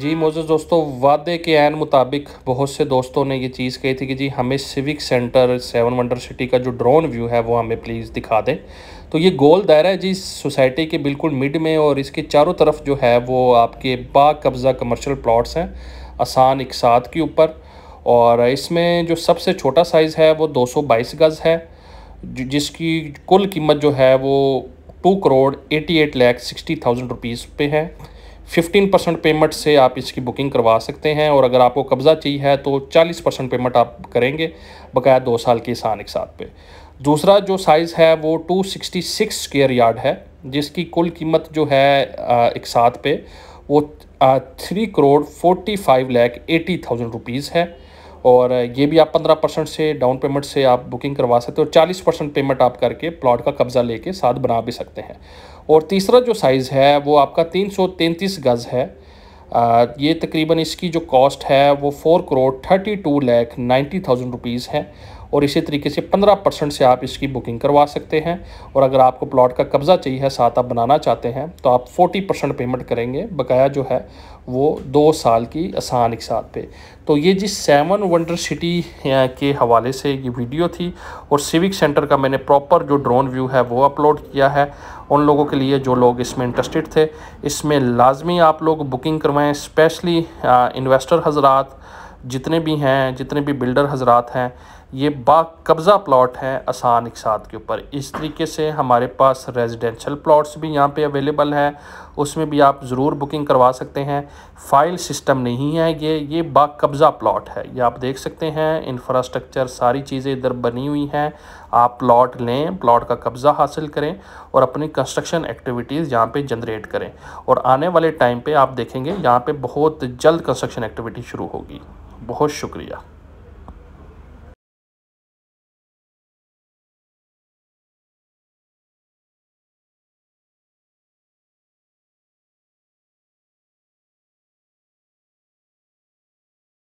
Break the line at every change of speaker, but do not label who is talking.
जी मोज़े दोस्तों वादे के आन मुताबिक बहुत से दोस्तों ने ये चीज़ कही थी कि जी हमें civic centre seven wonder city का जो ड्रोन व्यू है वो हमें प्लीज़ दिखा दें तो ये गोल दायरा है जी सोसाइटी के बिल्कुल मिड में और इसके चारों तरफ जो है वो आपके बा कब्ज़ा कमर्शल प्लॉट्स हैं आसान इकसात के ऊपर और इसमें जो सबसे छोटा साइज़ है वो दो सौ बाईस गज़ है जिसकी कुल कीमत जो है वो two crore eighty eight lakh sixty thousand rupees पे है 15 परसेंट पेमेंट से आप इसकी बुकिंग करवा सकते हैं और अगर आपको कब्ज़ा चाहिए है तो 40 परसेंट पेमेंट आप करेंगे बकाया दो साल के सानिक साथ पे दूसरा जो साइज़ है वो 266 स्क्वायर यार्ड है जिसकी कुल कीमत जो है एक साथ पे वो three crore forty five lakh eighty thousand rupees है और ये भी आप पंद्रह परसेंट से डाउन पेमेंट से आप बुकिंग करवा सकते हो और चालीस परसेंट पेमेंट आप करके प्लॉट का कब्ज़ा लेके साथ बना भी सकते हैं और तीसरा जो साइज़ है वो आपका तीन सौ तैंतीस गज़ है आ, ये तकरीबन इसकी जो कॉस्ट है वो four crore thirty two lakh ninety thousand rupees है और इसी तरीके से पंद्रह परसेंट से आप इसकी बुकिंग करवा सकते हैं और अगर आपको प्लॉट का कब्ज़ा चाहिए है साथ आप बनाना चाहते हैं तो आप फोर्टी परसेंट पेमेंट करेंगे बकाया जो है वो दो साल की आसान एक साथ पे तो ये जिस सेवन वंडर सिटी के हवाले से ये वीडियो थी और सिविक सेंटर का मैंने प्रॉपर जो ड्रोन व्यू है वो अपलोड किया है उन लोगों के लिए जो लोग इसमें इंटरेस्टेड थे इसमें लाजमी आप लोग बुकिंग करवाएँ स्पेशली इन्वेस्टर हजरात जितने भी हैं जितने भी बिल्डर हजरात हैं ये बा कब्ज़ा प्लॉट हैं आसान इकसात के ऊपर इस तरीके से हमारे पास रेजिडेंशल प्लॉट्स भी यहाँ पे अवेलेबल हैं उसमें भी आप ज़रूर बुकिंग करवा सकते हैं फ़ाइल सिस्टम नहीं है ये ये बा कब्ज़ा प्लॉट है ये आप देख सकते हैं इंफ्रास्ट्रक्चर सारी चीज़ें इधर बनी हुई हैं आप प्लॉट लें प्लॉट का कब्ज़ा हासिल करें और अपनी कंस्ट्रक्शन एक्टिविटीज़ यहाँ पर जनरेट करें और आने वाले टाइम पर आप देखेंगे यहाँ पर बहुत जल्द कंस्ट्रक्शन एक्टिविटी शुरू होगी बहुत शुक्रिया